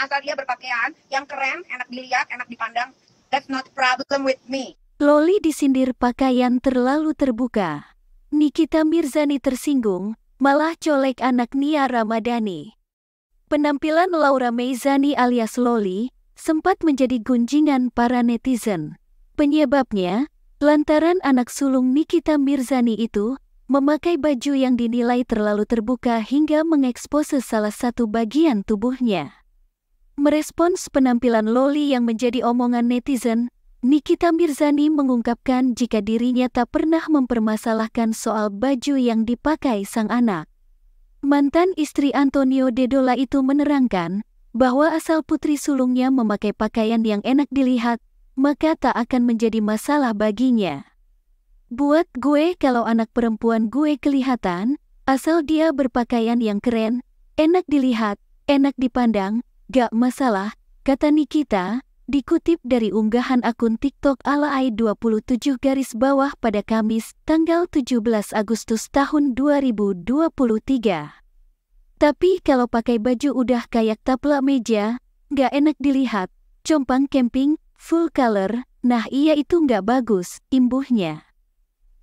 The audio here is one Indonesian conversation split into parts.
asal dia berpakaian yang keren, enak dilihat, enak dipandang, that's not problem with me. Loli disindir pakaian terlalu terbuka. Nikita Mirzani tersinggung, malah colek anak Nia Ramadhani. Penampilan Laura Meizani alias Loli sempat menjadi gunjingan para netizen. Penyebabnya, lantaran anak sulung Nikita Mirzani itu memakai baju yang dinilai terlalu terbuka hingga mengekspose salah satu bagian tubuhnya. Merespons penampilan Loli yang menjadi omongan netizen, Nikita Mirzani mengungkapkan jika dirinya tak pernah mempermasalahkan soal baju yang dipakai sang anak. Mantan istri Antonio Dedola itu menerangkan bahwa asal putri sulungnya memakai pakaian yang enak dilihat, maka tak akan menjadi masalah baginya. Buat gue kalau anak perempuan gue kelihatan, asal dia berpakaian yang keren, enak dilihat, enak dipandang, Gak masalah, kata Nikita, dikutip dari unggahan akun TikTok ala AI27 garis bawah pada Kamis, tanggal 17 Agustus tahun 2023. Tapi kalau pakai baju udah kayak taplak meja, gak enak dilihat, compang camping, full color, nah iya itu gak bagus, imbuhnya.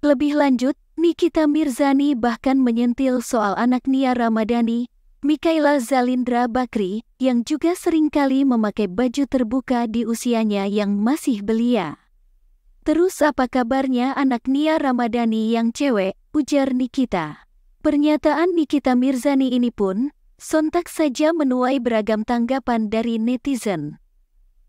Lebih lanjut, Nikita Mirzani bahkan menyentil soal anak Nia Ramadhani, Mikaela Zalindra Bakri, yang juga seringkali memakai baju terbuka di usianya yang masih belia. Terus apa kabarnya anak Nia Ramadhani yang cewek, ujar Nikita. Pernyataan Nikita Mirzani ini pun, sontak saja menuai beragam tanggapan dari netizen.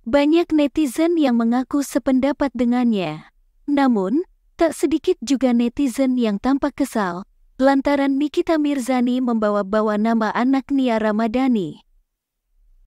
Banyak netizen yang mengaku sependapat dengannya. Namun, tak sedikit juga netizen yang tampak kesal lantaran Nikita Mirzani membawa-bawa nama anak Nia Ramadhani.